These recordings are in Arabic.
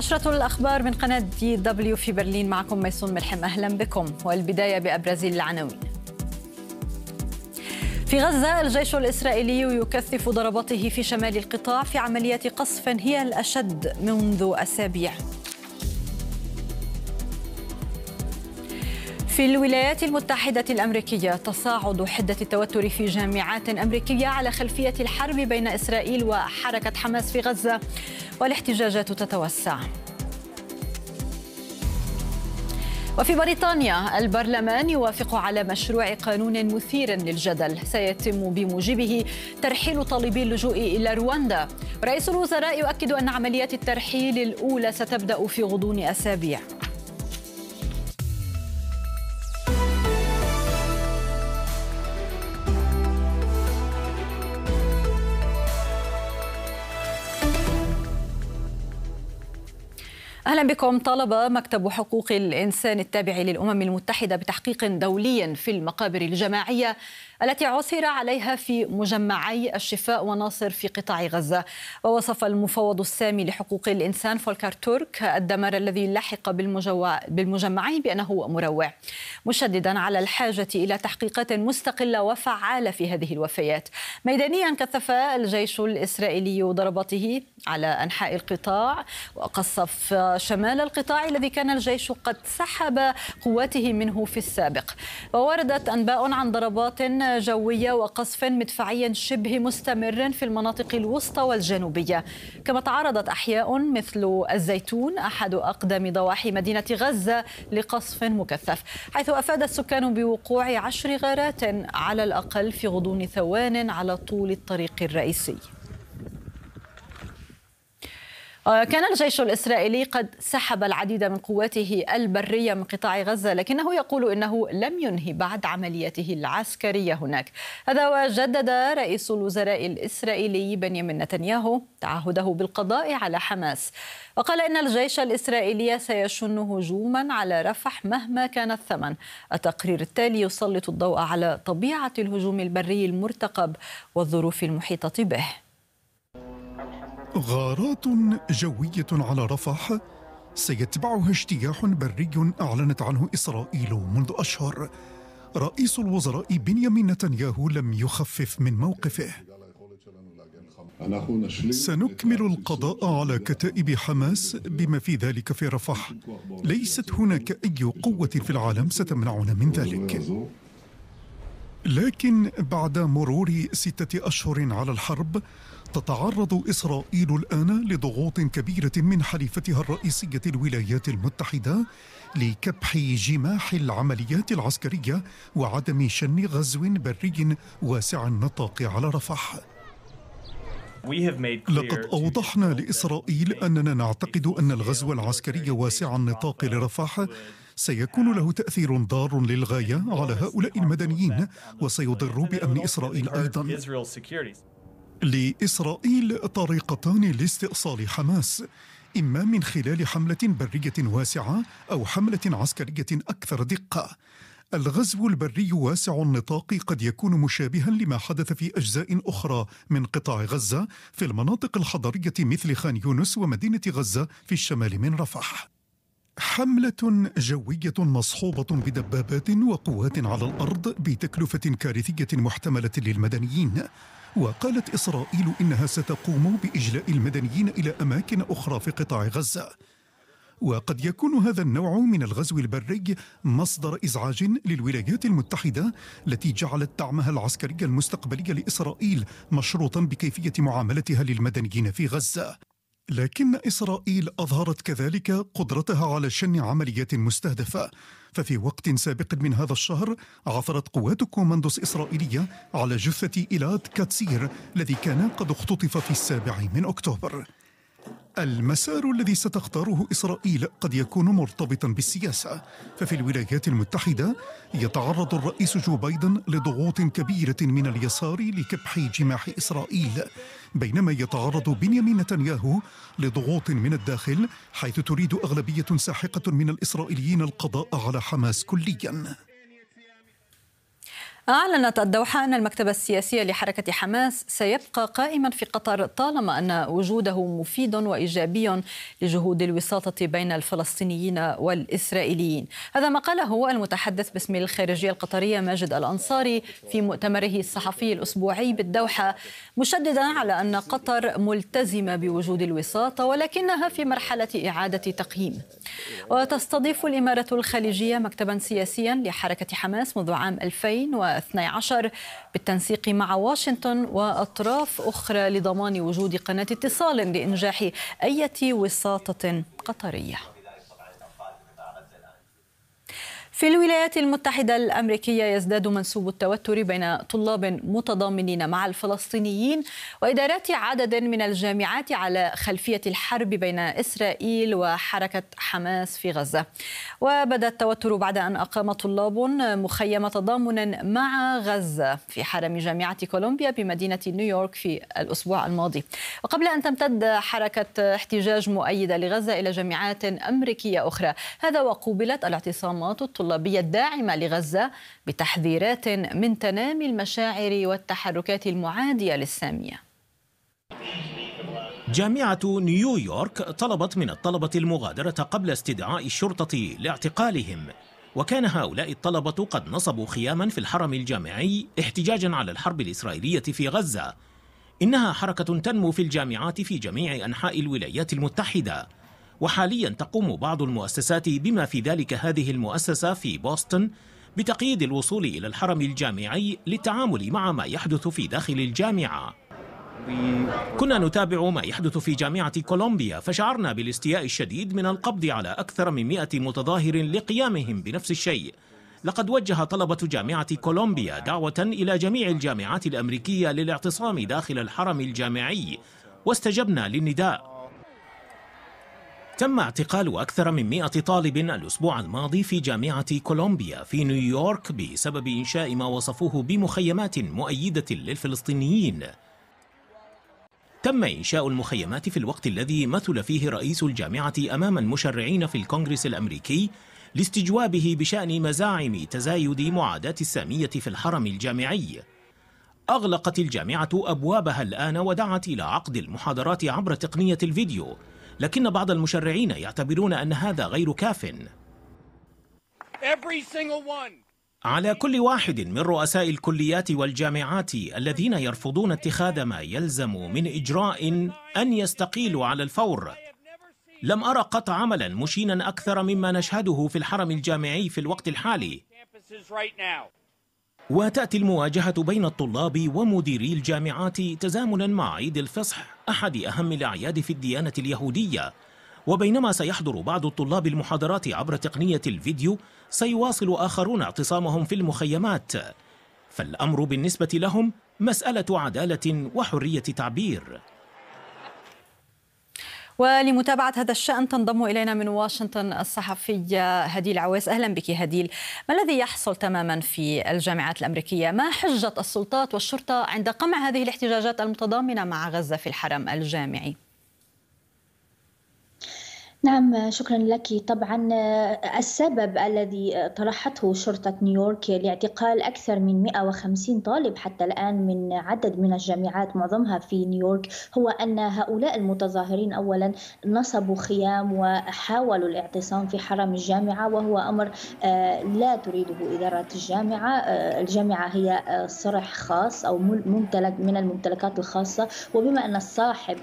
نشرة الأخبار من قناة دي دبليو في برلين معكم ميسون ملحم أهلا بكم والبداية بأبرز العناوين في غزة الجيش الإسرائيلي يكثف ضرباته في شمال القطاع في عملية قصف هي الأشد منذ أسابيع في الولايات المتحدة الأمريكية تصاعد حدة التوتر في جامعات أمريكية على خلفية الحرب بين إسرائيل وحركة حماس في غزة والاحتجاجات تتوسع وفي بريطانيا البرلمان يوافق على مشروع قانون مثير للجدل سيتم بموجبه ترحيل طالبي اللجوء الى رواندا رئيس الوزراء يؤكد ان عمليات الترحيل الاولى ستبدا في غضون اسابيع اهلا بكم طلب مكتب حقوق الانسان التابع للامم المتحده بتحقيق دولي في المقابر الجماعيه التي عثر عليها في مجمعي الشفاء وناصر في قطاع غزة ووصف المفوض السامي لحقوق الإنسان فولكر تورك الدمار الذي لحق بالمجمعين بأنه مروع مشددا على الحاجة إلى تحقيقات مستقلة وفعالة في هذه الوفيات ميدانيا كثف الجيش الإسرائيلي ضرباته على أنحاء القطاع وقصف شمال القطاع الذي كان الجيش قد سحب قواته منه في السابق ووردت أنباء عن ضربات جوية وقصف مدفعي شبه مستمر في المناطق الوسطى والجنوبية كما تعرضت أحياء مثل الزيتون أحد أقدم ضواحي مدينة غزة لقصف مكثف حيث أفاد السكان بوقوع عشر غارات على الأقل في غضون ثوان على طول الطريق الرئيسي آه، كان الجيش الإسرائيلي قد سحب العديد من قواته البرية من قطاع غزة لكنه يقول إنه لم ينهي بعد عملياته العسكرية هناك هذا وجدد رئيس الوزراء الإسرائيلي بنيامين نتنياهو تعهده بالقضاء على حماس وقال إن الجيش الإسرائيلي سيشن هجوما على رفح مهما كان الثمن التقرير التالي يسلط الضوء على طبيعة الهجوم البري المرتقب والظروف المحيطة به غارات جوية على رفح سيتبعها اجتياح بري أعلنت عنه إسرائيل منذ أشهر رئيس الوزراء بنيامين نتنياهو لم يخفف من موقفه سنكمل القضاء على كتائب حماس بما في ذلك في رفح ليست هناك أي قوة في العالم ستمنعنا من ذلك لكن بعد مرور ستة أشهر على الحرب تتعرض إسرائيل الآن لضغوط كبيرة من حليفتها الرئيسية الولايات المتحدة لكبح جماح العمليات العسكرية وعدم شن غزو بري واسع النطاق على رفح لقد أوضحنا لإسرائيل أننا نعتقد أن الغزو العسكري واسع النطاق لرفح سيكون له تأثير ضار للغاية على هؤلاء المدنيين وسيضر بأمن إسرائيل أيضا لإسرائيل طريقتان لاستئصال حماس إما من خلال حملة برية واسعة أو حملة عسكرية أكثر دقة الغزو البري واسع النطاق قد يكون مشابها لما حدث في اجزاء اخرى من قطاع غزه في المناطق الحضريه مثل خان يونس ومدينه غزه في الشمال من رفح. حمله جويه مصحوبه بدبابات وقوات على الارض بتكلفه كارثيه محتمله للمدنيين. وقالت إسرائيل إنها ستقوم بإجلاء المدنيين إلى أماكن أخرى في قطاع غزة وقد يكون هذا النوع من الغزو البري مصدر ازعاج للولايات المتحده التي جعلت دعمها العسكري المستقبلي لاسرائيل مشروطا بكيفيه معاملتها للمدنيين في غزه لكن إسرائيل أظهرت كذلك قدرتها على شن عمليات مستهدفة ففي وقت سابق من هذا الشهر عثرت قوات كوماندوس إسرائيلية على جثة إيلاد كاتسير الذي كان قد اختطف في السابع من أكتوبر المسار الذي ستختاره اسرائيل قد يكون مرتبطا بالسياسه ففي الولايات المتحده يتعرض الرئيس جو بايدن لضغوط كبيره من اليسار لكبح جماح اسرائيل بينما يتعرض بنيامين نتنياهو لضغوط من الداخل حيث تريد اغلبيه ساحقه من الاسرائيليين القضاء على حماس كليا أعلنت الدوحة أن المكتب السياسي لحركة حماس سيبقى قائما في قطر طالما أن وجوده مفيد وإيجابي لجهود الوساطة بين الفلسطينيين والإسرائيليين هذا ما قاله المتحدث باسم الخارجية القطرية ماجد الأنصاري في مؤتمره الصحفي الأسبوعي بالدوحة مشددا على أن قطر ملتزمة بوجود الوساطة ولكنها في مرحلة إعادة تقييم وتستضيف الإمارة الخليجية مكتبا سياسيا لحركة حماس منذ عام 2000 12 بالتنسيق مع واشنطن وأطراف أخرى لضمان وجود قناة اتصال لإنجاح أي وساطة قطرية في الولايات المتحدة الأمريكية يزداد منسوب التوتر بين طلاب متضامنين مع الفلسطينيين وإدارات عدد من الجامعات على خلفية الحرب بين إسرائيل وحركة حماس في غزة وبدا التوتر بعد أن أقام طلاب مخيم تضامن مع غزة في حرم جامعة كولومبيا بمدينة نيويورك في الأسبوع الماضي وقبل أن تمتد حركة احتجاج مؤيدة لغزة إلى جامعات أمريكية أخرى هذا وقوبلت الاعتصامات الطلاب الطلابية الداعمة لغزة بتحذيرات من تنامي المشاعر والتحركات المعادية للسامية جامعة نيويورك طلبت من الطلبة المغادرة قبل استدعاء الشرطة لاعتقالهم وكان هؤلاء الطلبة قد نصبوا خياما في الحرم الجامعي احتجاجا على الحرب الإسرائيلية في غزة إنها حركة تنمو في الجامعات في جميع أنحاء الولايات المتحدة وحاليا تقوم بعض المؤسسات بما في ذلك هذه المؤسسة في بوسطن بتقييد الوصول إلى الحرم الجامعي للتعامل مع ما يحدث في داخل الجامعة كنا نتابع ما يحدث في جامعة كولومبيا فشعرنا بالاستياء الشديد من القبض على أكثر من مئة متظاهر لقيامهم بنفس الشيء لقد وجه طلبة جامعة كولومبيا دعوة إلى جميع الجامعات الأمريكية للاعتصام داخل الحرم الجامعي واستجبنا للنداء تم اعتقال أكثر من 100 طالب الأسبوع الماضي في جامعة كولومبيا في نيويورك بسبب إنشاء ما وصفوه بمخيمات مؤيدة للفلسطينيين تم إنشاء المخيمات في الوقت الذي مثل فيه رئيس الجامعة أمام المشرعين في الكونغرس الأمريكي لاستجوابه بشأن مزاعم تزايد معاداة السامية في الحرم الجامعي أغلقت الجامعة أبوابها الآن ودعت إلى عقد المحاضرات عبر تقنية الفيديو لكن بعض المشرعين يعتبرون أن هذا غير كاف على كل واحد من رؤساء الكليات والجامعات الذين يرفضون اتخاذ ما يلزم من إجراء أن يستقيلوا على الفور لم أرى قط عملا مشينا أكثر مما نشهده في الحرم الجامعي في الوقت الحالي وتأتي المواجهة بين الطلاب ومديري الجامعات تزامنا مع عيد الفصح أحد أهم الأعياد في الديانة اليهودية وبينما سيحضر بعض الطلاب المحاضرات عبر تقنية الفيديو سيواصل آخرون اعتصامهم في المخيمات فالأمر بالنسبة لهم مسألة عدالة وحرية تعبير ولمتابعة هذا الشأن تنضم إلينا من واشنطن الصحفية هديل عويس أهلا بك هديل ما الذي يحصل تماما في الجامعات الأمريكية ما حجة السلطات والشرطة عند قمع هذه الاحتجاجات المتضامنة مع غزة في الحرم الجامعي نعم شكرا لك طبعا السبب الذي طرحته شرطة نيويورك لاعتقال أكثر من 150 طالب حتى الآن من عدد من الجامعات معظمها في نيويورك هو أن هؤلاء المتظاهرين أولا نصبوا خيام وحاولوا الاعتصام في حرم الجامعة وهو أمر آه، لا تريده إدارة الجامعة آه، الجامعة هي آه، صرح خاص أو ممتلك من الممتلكات الخاصة وبما أن صاحب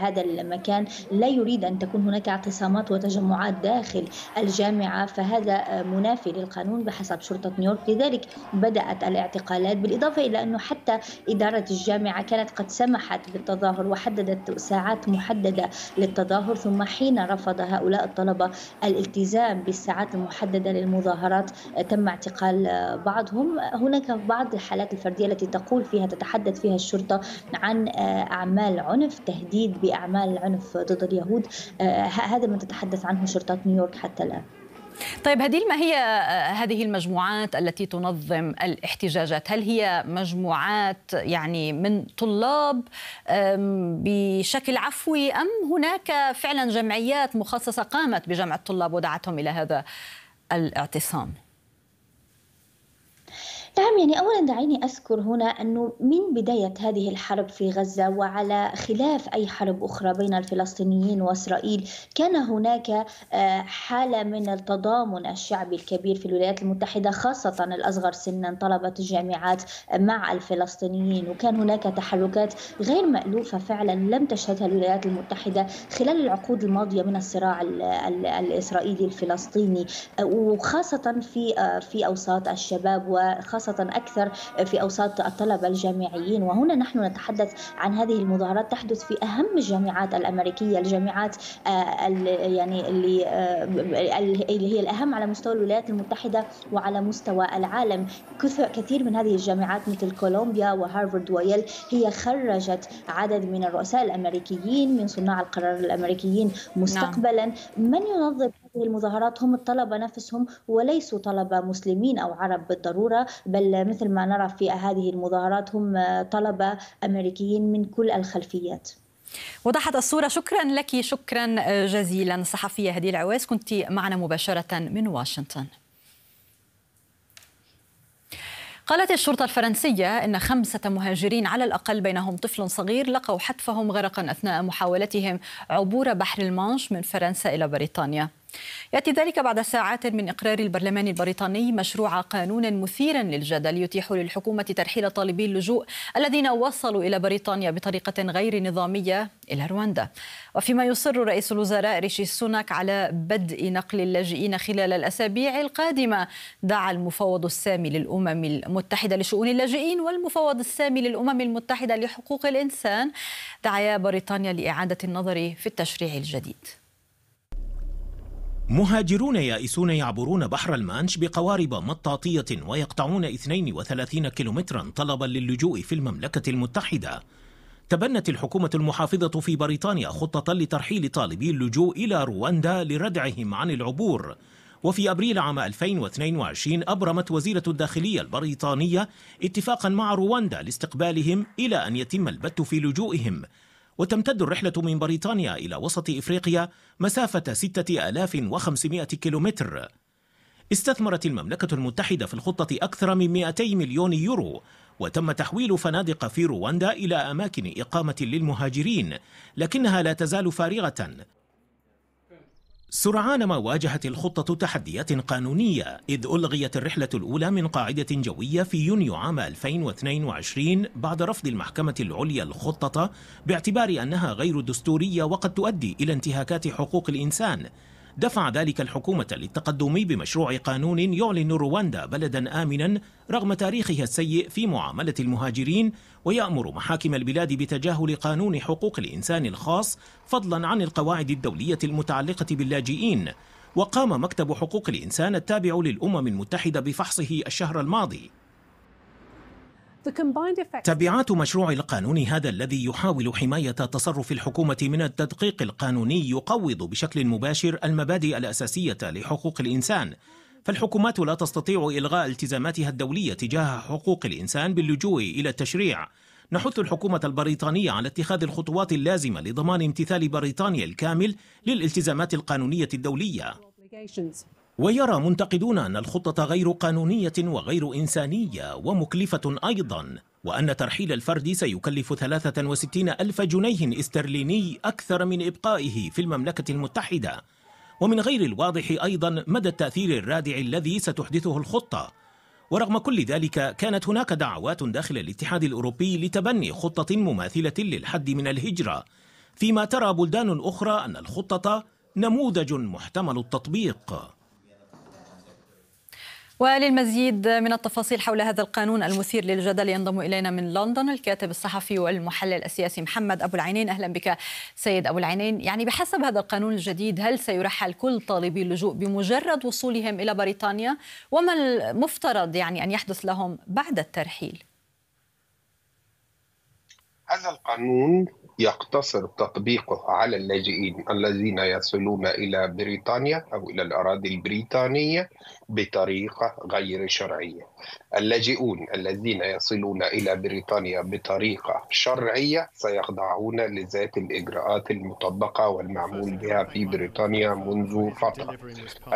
هذا المكان لا يريد أن تكون هناك اعتصام اعتصامات وتجمعات داخل الجامعة فهذا منافي للقانون بحسب شرطة نيويورك لذلك بدأت الاعتقالات بالإضافة إلى أنه حتى إدارة الجامعة كانت قد سمحت بالتظاهر وحددت ساعات محددة للتظاهر ثم حين رفض هؤلاء الطلبة الالتزام بالساعات المحددة للمظاهرات تم اعتقال بعضهم هناك بعض الحالات الفردية التي تقول فيها تتحدث فيها الشرطة عن أعمال عنف تهديد بأعمال العنف ضد اليهود هذا هذا ما تتحدث عنه شرطات نيويورك حتى الآن طيب هديل ما هي آه، هذه المجموعات التي تنظم الاحتجاجات؟ هل هي مجموعات يعني من طلاب بشكل عفوي ام هناك فعلا جمعيات مخصصه قامت بجمع الطلاب ودعتهم الى هذا الاعتصام؟ نعم يعني أولا دعيني أذكر هنا أنه من بداية هذه الحرب في غزة وعلى خلاف أي حرب أخرى بين الفلسطينيين وإسرائيل كان هناك آه، حالة من التضامن الشعبي الكبير في الولايات المتحدة خاصة الأصغر سنا طلبة الجامعات مع الفلسطينيين وكان هناك تحركات غير مألوفة فعلا لم تشهدها الولايات المتحدة خلال العقود الماضية من الصراع الإسرائيلي الفلسطيني آه، وخاصة في آه، في أوساط الشباب وخاصة خاصة أكثر في أوساط الطلبة الجامعيين وهنا نحن نتحدث عن هذه المظاهرات تحدث في أهم الجامعات الأمريكية الجامعات آه، يعني اللي, آه، اللي هي الأهم على مستوى الولايات المتحدة وعلى مستوى العالم كثير من هذه الجامعات مثل كولومبيا وهارفرد ويل هي خرجت عدد من الرؤساء الأمريكيين من صناع القرار الأمريكيين نعم. مستقبلا من ينظم هذه المظاهرات هم الطلبة نفسهم وليسوا طلبة مسلمين أو عرب بالضرورة بل مثل ما نرى في هذه المظاهرات هم طلبة أمريكيين من كل الخلفيات وضحت الصورة شكرا لك شكرا جزيلا الصحفية هدي العواز كنت معنا مباشرة من واشنطن قالت الشرطة الفرنسية إن خمسة مهاجرين على الأقل بينهم طفل صغير لقوا حتفهم غرقا أثناء محاولتهم عبور بحر المانش من فرنسا إلى بريطانيا يأتي ذلك بعد ساعات من إقرار البرلمان البريطاني مشروع قانون مثيرا للجدل يتيح للحكومة ترحيل طالبي اللجوء الذين وصلوا إلى بريطانيا بطريقة غير نظامية إلى رواندا وفيما يصر رئيس الوزراء ريشي سوناك على بدء نقل اللاجئين خلال الأسابيع القادمة دعا المفوض السامي للأمم المتحدة لشؤون اللاجئين والمفوض السامي للأمم المتحدة لحقوق الإنسان دعيا بريطانيا لإعادة النظر في التشريع الجديد مهاجرون يائسون يعبرون بحر المانش بقوارب مطاطية ويقطعون 32 كيلومترا طلبا للجوء في المملكة المتحدة تبنت الحكومة المحافظة في بريطانيا خطة لترحيل طالبي اللجوء إلى رواندا لردعهم عن العبور وفي أبريل عام 2022 أبرمت وزيرة الداخلية البريطانية اتفاقا مع رواندا لاستقبالهم إلى أن يتم البت في لجوئهم وتمتد الرحلة من بريطانيا إلى وسط إفريقيا مسافة 6500 كيلومتر استثمرت المملكة المتحدة في الخطة أكثر من 200 مليون يورو وتم تحويل فنادق في رواندا إلى أماكن إقامة للمهاجرين لكنها لا تزال فارغة سرعان ما واجهت الخطة تحديات قانونية إذ ألغيت الرحلة الأولى من قاعدة جوية في يونيو عام 2022 بعد رفض المحكمة العليا الخطة باعتبار أنها غير دستورية وقد تؤدي إلى انتهاكات حقوق الإنسان دفع ذلك الحكومة للتقدم بمشروع قانون يعلن رواندا بلدا آمنا رغم تاريخها السيء في معاملة المهاجرين ويأمر محاكم البلاد بتجاهل قانون حقوق الإنسان الخاص فضلا عن القواعد الدولية المتعلقة باللاجئين وقام مكتب حقوق الإنسان التابع للأمم المتحدة بفحصه الشهر الماضي تبعات مشروع القانون هذا الذي يحاول حماية تصرف الحكومة من التدقيق القانوني يقوض بشكل مباشر المبادئ الأساسية لحقوق الإنسان فالحكومات لا تستطيع إلغاء التزاماتها الدولية تجاه حقوق الإنسان باللجوء إلى التشريع نحث الحكومة البريطانية على اتخاذ الخطوات اللازمة لضمان امتثال بريطانيا الكامل للالتزامات القانونية الدولية ويرى منتقدون أن الخطة غير قانونية وغير إنسانية ومكلفة أيضا وأن ترحيل الفرد سيكلف 63 ألف جنيه استرليني أكثر من إبقائه في المملكة المتحدة ومن غير الواضح أيضا مدى التأثير الرادع الذي ستحدثه الخطة ورغم كل ذلك كانت هناك دعوات داخل الاتحاد الأوروبي لتبني خطة مماثلة للحد من الهجرة فيما ترى بلدان أخرى أن الخطة نموذج محتمل التطبيق وللمزيد من التفاصيل حول هذا القانون المثير للجدل ينضم الينا من لندن الكاتب الصحفي والمحلل السياسي محمد ابو العينين اهلا بك سيد ابو العينين يعني بحسب هذا القانون الجديد هل سيرحل كل طالبي اللجوء بمجرد وصولهم الى بريطانيا وما المفترض يعني ان يحدث لهم بعد الترحيل هذا القانون يقتصر تطبيقه على اللاجئين الذين يصلون إلى بريطانيا أو إلى الأراضي البريطانية بطريقة غير شرعية اللاجئون الذين يصلون إلى بريطانيا بطريقة شرعية سيخضعون لذات الإجراءات المطبقة والمعمول بها في بريطانيا منذ فترة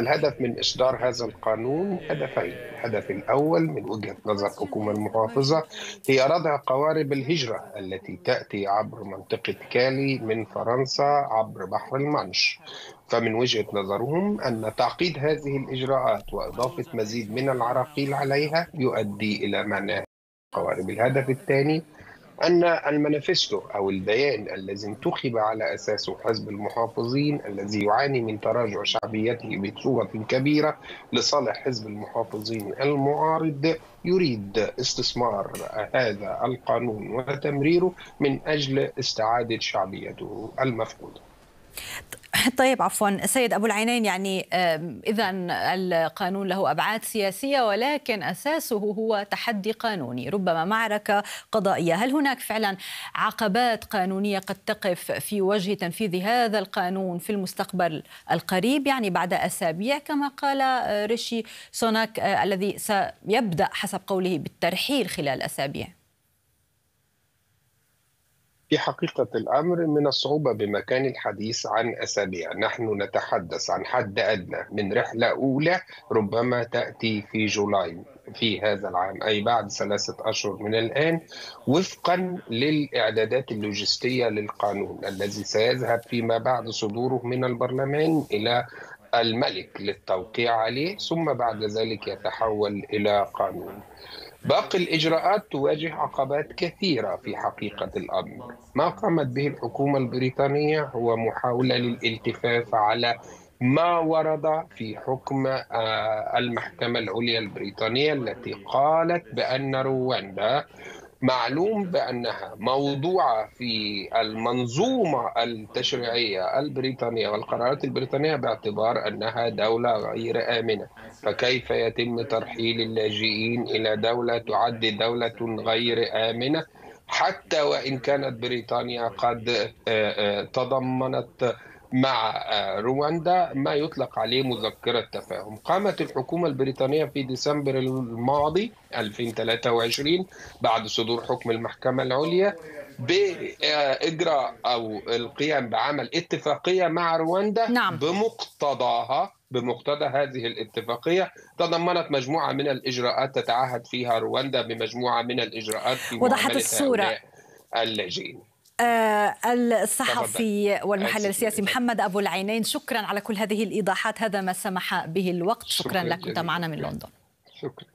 الهدف من إصدار هذا القانون هدفين الهدف الأول من وجهة نظر الحكومة المحافظة هي ردع قوارب الهجرة التي تأتي عبر منطقة كالي من فرنسا عبر بحر المانش فمن وجهة نظرهم أن تعقيد هذه الإجراءات وإضافة مزيد من العراقيل عليها يؤدي إلى منع قوارب الهدف الثاني أن المانيفستو أو البيان الذي انتخب على أساسه حزب المحافظين الذي يعاني من تراجع شعبيته بصورة كبيرة لصالح حزب المحافظين المعارض يريد استثمار هذا القانون وتمريره من أجل استعادة شعبيته المفقودة طيب عفوا سيد ابو العينين يعني اذا القانون له ابعاد سياسيه ولكن اساسه هو تحدي قانوني ربما معركه قضائيه هل هناك فعلا عقبات قانونيه قد تقف في وجه تنفيذ هذا القانون في المستقبل القريب يعني بعد اسابيع كما قال آه، ريشي سوناك آه، الذي سيبدا حسب قوله بالترحيل خلال اسابيع في حقيقة الأمر من الصعوبة بمكان الحديث عن أسابيع نحن نتحدث عن حد أدنى من رحلة أولى ربما تأتي في جولاي في هذا العام أي بعد ثلاثة أشهر من الآن وفقا للإعدادات اللوجستية للقانون الذي سيذهب فيما بعد صدوره من البرلمان إلى الملك للتوقيع عليه ثم بعد ذلك يتحول إلى قانون باقي الإجراءات تواجه عقبات كثيرة في حقيقة الأمر ما قامت به الحكومة البريطانية هو محاولة للالتفاف على ما ورد في حكم آه، المحكمة العليا البريطانية التي قالت بأن رواندا معلوم بانها موضوعه في المنظومه التشريعيه البريطانيه والقرارات البريطانيه باعتبار انها دوله غير امنه فكيف يتم ترحيل اللاجئين الى دوله تعد دوله غير امنه حتى وان كانت بريطانيا قد آه، آه، تضمنت مع آه، رواندا ما يطلق عليه مذكرة تفاهم قامت الحكومة البريطانية في ديسمبر الماضي 2023 بعد صدور حكم المحكمة العليا بإجراء أو القيام بعمل اتفاقية مع رواندا نعم. بمقتضاها بمقتضى هذه الاتفاقية تضمنت مجموعة من الإجراءات تتعهد فيها رواندا بمجموعة من الإجراءات في وضحت الصورة اللاجئين آه، الصحفي والمحلل السياسي محمد أبو العينين شكرا على كل هذه الإيضاحات هذا ما سمح به الوقت شكرا, شكرا لك كنت معنا من لندن شكرا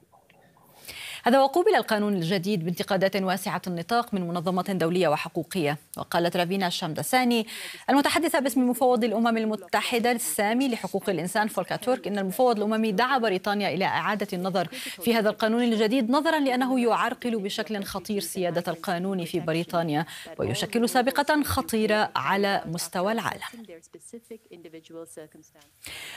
هذا وقوبل القانون الجديد بانتقادات واسعة النطاق من منظمات دولية وحقوقية وقالت رافينا الشامدساني المتحدثة باسم مفوض الأمم المتحدة السامي لحقوق الإنسان فولكا تورك إن المفوض الأممي دعا بريطانيا إلى إعادة النظر في هذا القانون الجديد نظرا لأنه يعرقل بشكل خطير سيادة القانون في بريطانيا ويشكل سابقة خطيرة على مستوى العالم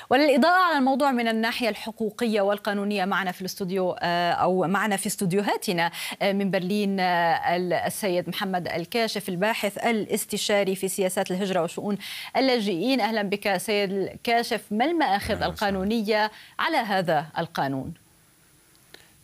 وللإضاءة على الموضوع من الناحية الحقوقية والقانونية معنا في الاستوديو آه، أو معنا في استوديوهاتنا آه، من برلين آه، السيد محمد الكاشف الباحث الاستشاري في سياسات الهجرة وشؤون اللاجئين أهلا بك سيد الكاشف ما المآخذ القانونية على هذا القانون؟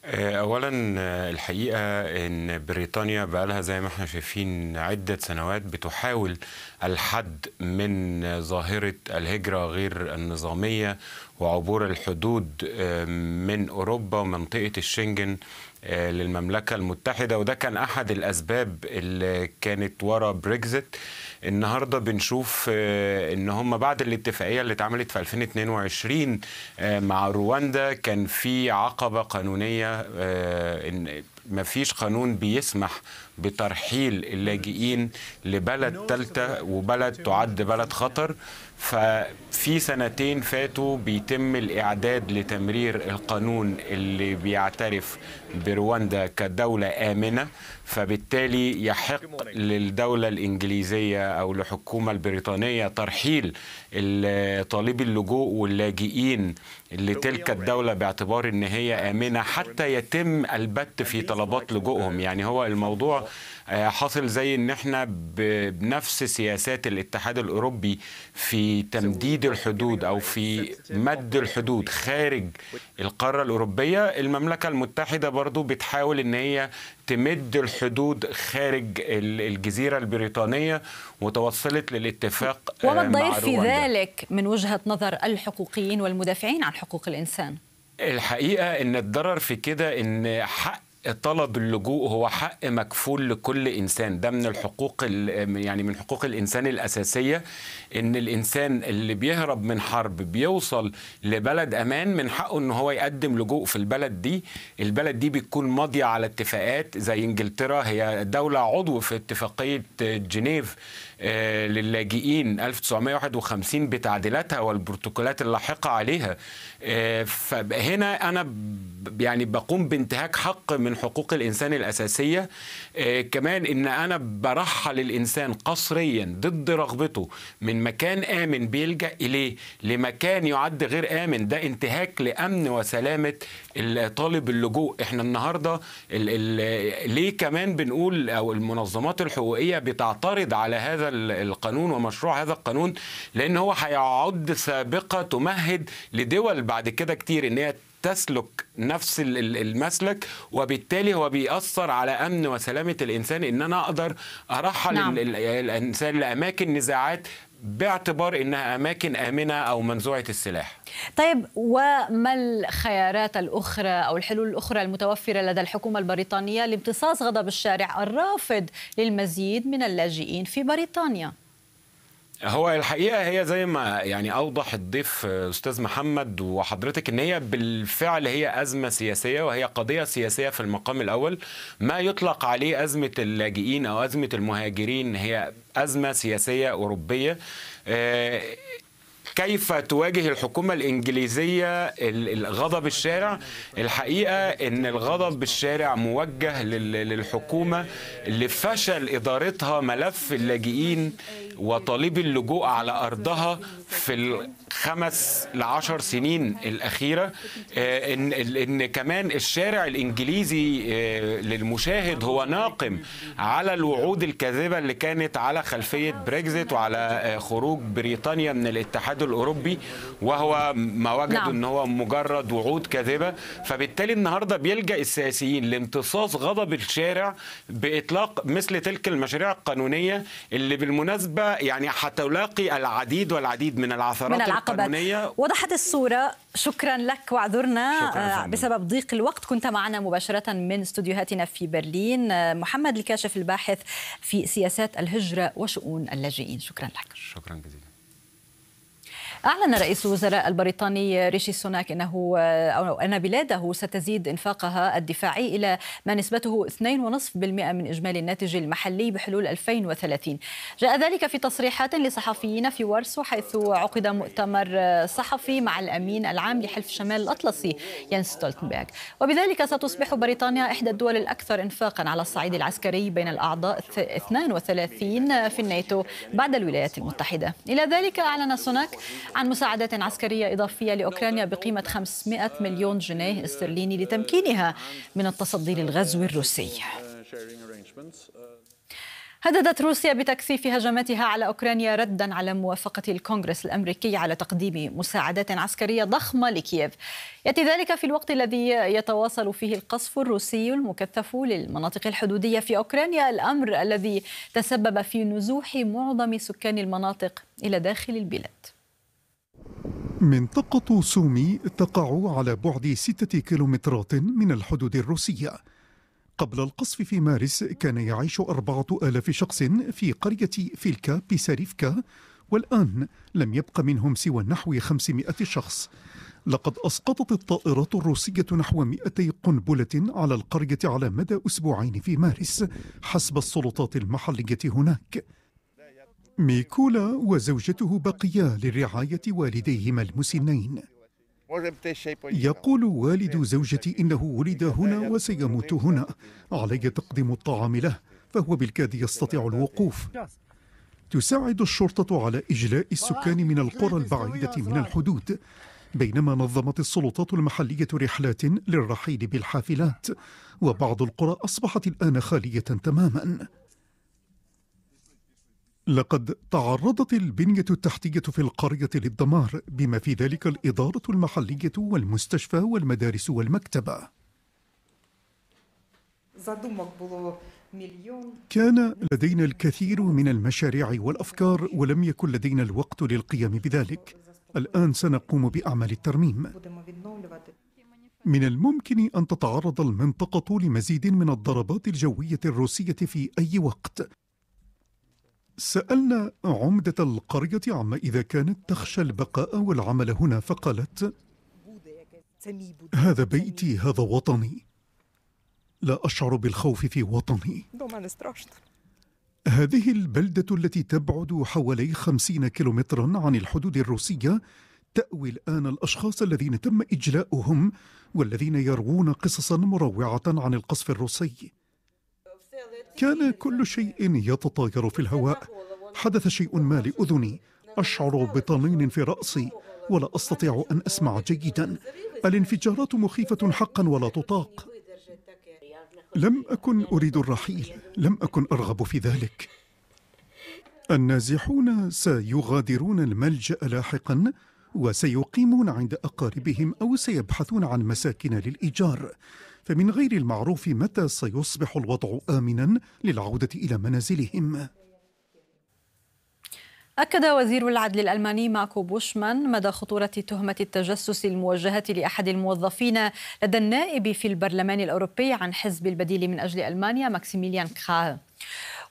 آه، اولا آه، الحقيقه ان بريطانيا بقى لها زي ما احنا شايفين عده سنوات بتحاول الحد من ظاهره الهجره غير النظاميه وعبور الحدود آه، من اوروبا ومنطقه الشنجن للمملكه المتحده وده كان احد الاسباب اللي كانت ورا بريكزيت النهارده بنشوف آه، ان هم بعد الاتفاقيه اللي اتعملت في 2022 آه، مع رواندا كان في عقبه قانونيه آه، ان ما فيش قانون بيسمح بترحيل اللاجئين لبلد ثالثه وبلد تعد بلد خطر ففي سنتين فاتوا بيتم الإعداد لتمرير القانون اللي بيعترف برواندا كدولة آمنة فبالتالي يحق للدولة الإنجليزية أو الحكومة البريطانية ترحيل طالبي اللجوء واللاجئين لتلك الدولة باعتبار ان هي آمنة حتى يتم البت في طلبات لجوءهم يعني هو الموضوع آه، حاصل زي ان احنا بنفس سياسات الاتحاد الاوروبي في تمديد الحدود او في مد الحدود خارج القارة الاوروبية المملكة المتحدة برضو بتحاول ان هي تمد الحدود خارج الجزيرة البريطانية وتوصلت للاتفاق آه، وما الضير في ذلك من وجهة نظر الحقوقيين والمدافعين عن حقوق الإنسان؟ الحقيقة أن الضرر في كده أن حق طلب اللجوء هو حق مكفول لكل انسان ده من الحقوق يعني من حقوق الانسان الاساسيه ان الانسان اللي بيهرب من حرب بيوصل لبلد امان من حقه ان هو يقدم لجوء في البلد دي البلد دي بتكون ماضيه على اتفاقات زي انجلترا هي دوله عضو في اتفاقيه جنيف آه، للاجئين 1951 بتعديلاتها والبروتوكولات اللاحقة عليها آه، فهنا أنا يعني بقوم بانتهاك حق من حقوق الإنسان الأساسية آه، كمان إن أنا برحل الإنسان قصريا ضد رغبته من مكان آمن بيلجأ إليه لمكان يعد غير آمن ده انتهاك لأمن وسلامة طالب اللجوء احنا النهاردة ليه كمان بنقول أو المنظمات الحقوقية بتعترض على هذا القانون ومشروع هذا القانون لان هو هيعد سابقه تمهد لدول بعد كده كتير ان هي تسلك نفس المسلك وبالتالي هو بيأثر على أمن وسلامة الإنسان إن أنا أقدر أرحل نعم. الإنسان لأماكن نزاعات باعتبار انها اماكن امنه او منزوعه السلاح. طيب وما الخيارات الاخرى او الحلول الاخرى المتوفره لدى الحكومه البريطانيه لامتصاص غضب الشارع الرافض للمزيد من اللاجئين في بريطانيا؟ هو الحقيقه هي زي ما يعني اوضح الضيف استاذ محمد وحضرتك ان هي بالفعل هي ازمه سياسيه وهي قضيه سياسيه في المقام الاول ما يطلق عليه ازمه اللاجئين او ازمه المهاجرين هي ازمه سياسيه اوروبيه آه، كيف تواجه الحكومة الإنجليزية غضب الشارع الحقيقة أن الغضب بالشارع موجه للحكومة لفشل إدارتها ملف اللاجئين وطالبي اللجوء على أرضها في خمس لعشر سنين الأخيرة آه، إن, إن كمان الشارع الإنجليزي آه، للمشاهد هو ناقم على الوعود الكاذبة اللي كانت على خلفية بريكزيت وعلى آه، خروج بريطانيا من الاتحاد الأوروبي وهو ما وجد نعم. إن هو مجرد وعود كاذبة فبالتالي النهاردة بيلجأ السياسيين لامتصاص غضب الشارع بإطلاق مثل تلك المشاريع القانونية اللي بالمناسبة يعني هتلاقي العديد والعديد من العثرات من عقبك وضحت الصورة شكرا لك واعذرنا شكرا آه، بسبب ضيق الوقت كنت معنا مباشرة من استديوهاتنا في برلين آه، محمد الكاشف الباحث في سياسات الهجرة وشؤون اللاجئين شكرا لك شكرا جزيلا أعلن رئيس الوزراء البريطاني ريشي سوناك أنه أو أن بلاده ستزيد إنفاقها الدفاعي إلى ما نسبته 2.5% من إجمالي الناتج المحلي بحلول 2030 جاء ذلك في تصريحات لصحفيين في وارسو حيث عقد مؤتمر صحفي مع الأمين العام لحلف شمال الأطلسي يان ستولتنبرغ وبذلك ستصبح بريطانيا إحدى الدول الأكثر إنفاقا على الصعيد العسكري بين الأعضاء 32 في الناتو بعد الولايات المتحدة إلى ذلك أعلن سوناك عن مساعدات عسكرية إضافية لأوكرانيا بقيمة 500 مليون جنيه استرليني لتمكينها من التصدي للغزو الروسي هددت روسيا بتكثيف هجماتها على اوكرانيا ردا على موافقه الكونغرس الامريكي على تقديم مساعدات عسكريه ضخمه لكييف. ياتي ذلك في الوقت الذي يتواصل فيه القصف الروسي المكثف للمناطق الحدوديه في اوكرانيا، الامر الذي تسبب في نزوح معظم سكان المناطق الى داخل البلاد. منطقة سومي تقع على بعد ستة كيلومترات من الحدود الروسية قبل القصف في مارس كان يعيش أربعة آلاف شخص في قرية فيلكا بيساريفكا والآن لم يبق منهم سوى نحو خمسمائة شخص لقد أسقطت الطائرات الروسية نحو مئتي قنبلة على القرية على مدى أسبوعين في مارس حسب السلطات المحلية هناك ميكولا وزوجته بقيا لرعاية والديهما المسنين يقول والد زوجتي إنه ولد هنا وسيموت هنا علي تقديم الطعام له فهو بالكاد يستطيع الوقوف تساعد الشرطة على إجلاء السكان من القرى البعيدة من الحدود بينما نظمت السلطات المحلية رحلات للرحيل بالحافلات وبعض القرى أصبحت الآن خالية تماماً لقد تعرضت البنية التحتية في القرية للدمار بما في ذلك الإدارة المحلية والمستشفى والمدارس والمكتبة كان لدينا الكثير من المشاريع والأفكار ولم يكن لدينا الوقت للقيام بذلك الآن سنقوم بأعمال الترميم من الممكن أن تتعرض المنطقة لمزيد من الضربات الجوية الروسية في أي وقت سألنا عمدة القرية عما إذا كانت تخشى البقاء والعمل هنا فقالت هذا بيتي هذا وطني لا أشعر بالخوف في وطني هذه البلدة التي تبعد حوالي خمسين كيلومترا عن الحدود الروسية تأوي الآن الأشخاص الذين تم إجلاؤهم والذين يروون قصصا مروعة عن القصف الروسي كان كل شيء يتطاير في الهواء حدث شيء ما لأذني أشعر بطنين في رأسي ولا أستطيع أن أسمع جيدا الانفجارات مخيفة حقا ولا تطاق لم أكن أريد الرحيل لم أكن أرغب في ذلك النازحون سيغادرون الملجأ لاحقا وسيقيمون عند أقاربهم أو سيبحثون عن مساكن للإيجار فمن غير المعروف متى سيصبح الوضع آمنا للعودة إلى منازلهم أكد وزير العدل الألماني ماكو بوشمان مدى خطورة تهمة التجسس الموجهة لأحد الموظفين لدى النائب في البرلمان الأوروبي عن حزب البديل من أجل ألمانيا ماكسيميليان كراه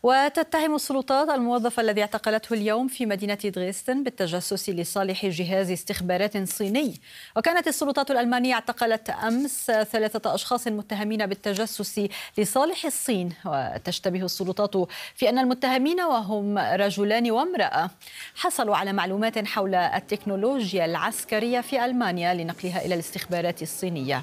وتتهم السلطات الموظف الذي اعتقلته اليوم في مدينة دريستن بالتجسس لصالح جهاز استخبارات صيني وكانت السلطات الألمانية اعتقلت أمس ثلاثة أشخاص متهمين بالتجسس لصالح الصين وتشتبه السلطات في أن المتهمين وهم رجلان وامرأة حصلوا على معلومات حول التكنولوجيا العسكرية في ألمانيا لنقلها إلى الاستخبارات الصينية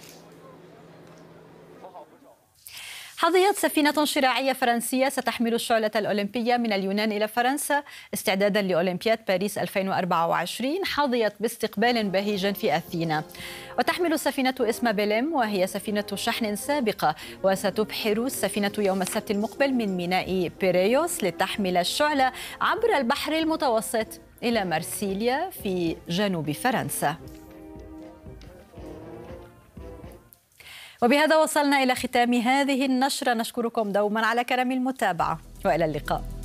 حظيت سفينة شراعية فرنسية ستحمل الشعلة الأولمبية من اليونان إلى فرنسا استعدادا لأولمبياد باريس 2024 حظيت باستقبال بهيج في أثينا وتحمل السفينة اسم بيليم وهي سفينة شحن سابقة وستبحر السفينة يوم السبت المقبل من ميناء بيريوس لتحمل الشعلة عبر البحر المتوسط إلى مرسيليا في جنوب فرنسا وبهذا وصلنا إلى ختام هذه النشرة نشكركم دوما على كرم المتابعة وإلى اللقاء